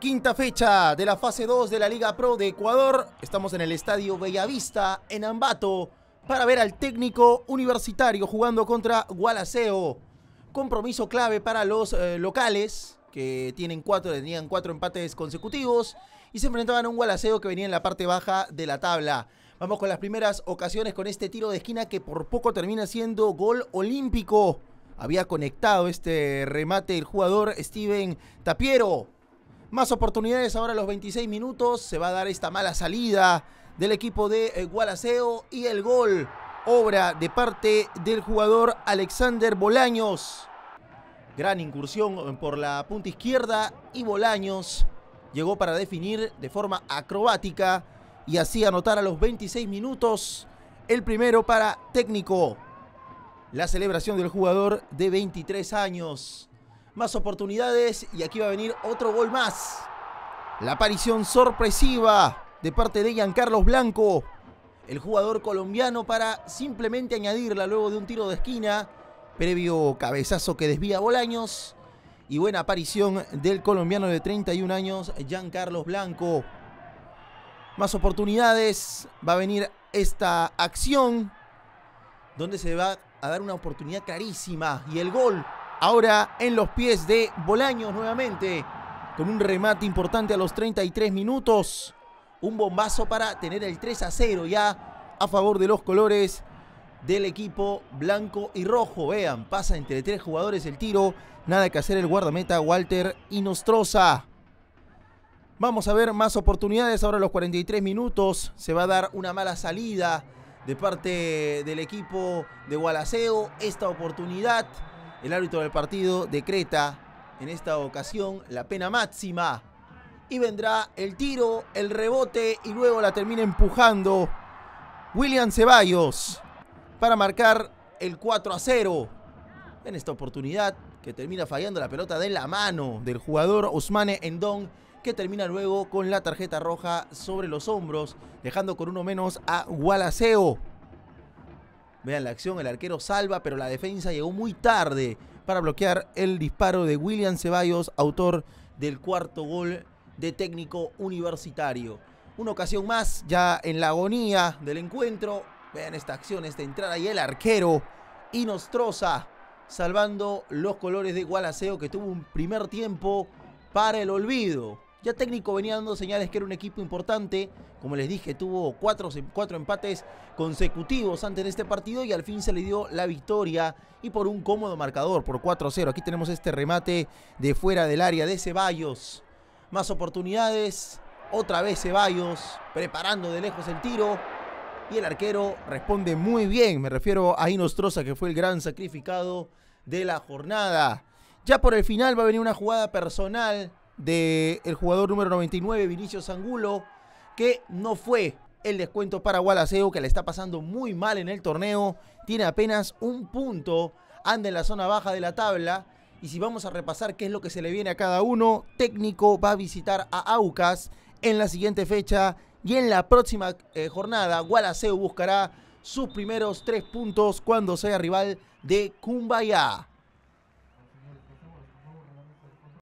Quinta fecha de la fase 2 de la Liga Pro de Ecuador. Estamos en el Estadio Bellavista, en Ambato, para ver al técnico universitario jugando contra Gualaceo. Compromiso clave para los eh, locales, que tienen cuatro, tenían cuatro empates consecutivos, y se enfrentaban a un Gualaceo que venía en la parte baja de la tabla. Vamos con las primeras ocasiones con este tiro de esquina que por poco termina siendo gol olímpico. Había conectado este remate el jugador Steven Tapiero. Más oportunidades ahora a los 26 minutos. Se va a dar esta mala salida del equipo de eh, Gualaceo y el gol. Obra de parte del jugador Alexander Bolaños. Gran incursión eh, por la punta izquierda y Bolaños llegó para definir de forma acrobática y así anotar a los 26 minutos el primero para técnico. La celebración del jugador de 23 años más oportunidades y aquí va a venir otro gol más. La aparición sorpresiva de parte de Giancarlos Blanco, el jugador colombiano para simplemente añadirla luego de un tiro de esquina, previo cabezazo que desvía Bolaños y buena aparición del colombiano de 31 años, Giancarlos Blanco. Más oportunidades, va a venir esta acción donde se va a dar una oportunidad clarísima y el gol Ahora en los pies de Bolaños nuevamente, con un remate importante a los 33 minutos. Un bombazo para tener el 3 a 0 ya a favor de los colores del equipo blanco y rojo. Vean, pasa entre tres jugadores el tiro. Nada que hacer el guardameta Walter Inostroza. Vamos a ver más oportunidades. Ahora a los 43 minutos se va a dar una mala salida de parte del equipo de Gualaceo. Esta oportunidad el árbitro del partido decreta en esta ocasión la pena máxima. Y vendrá el tiro, el rebote y luego la termina empujando William Ceballos para marcar el 4 a 0. En esta oportunidad que termina fallando la pelota de la mano del jugador Osmane Endón que termina luego con la tarjeta roja sobre los hombros, dejando con uno menos a Gualaceo. Vean la acción, el arquero salva, pero la defensa llegó muy tarde para bloquear el disparo de William Ceballos, autor del cuarto gol de técnico universitario. Una ocasión más, ya en la agonía del encuentro. Vean esta acción, esta entrada y el arquero y salvando los colores de Gualaceo que tuvo un primer tiempo para el olvido. Ya técnico venía dando señales que era un equipo importante. Como les dije, tuvo cuatro, empates consecutivos antes de este partido y al fin se le dio la victoria y por un cómodo marcador, por 4-0. Aquí tenemos este remate de fuera del área de Ceballos. Más oportunidades. Otra vez Ceballos preparando de lejos el tiro. Y el arquero responde muy bien. Me refiero a Inostroza, que fue el gran sacrificado de la jornada. Ya por el final va a venir una jugada personal del jugador número 99, Vinicio Sangulo que no fue el descuento para Gualaceo, que le está pasando muy mal en el torneo. Tiene apenas un punto, anda en la zona baja de la tabla. Y si vamos a repasar qué es lo que se le viene a cada uno, técnico va a visitar a Aucas en la siguiente fecha y en la próxima eh, jornada Gualaceo buscará sus primeros tres puntos cuando sea rival de Cumbayá.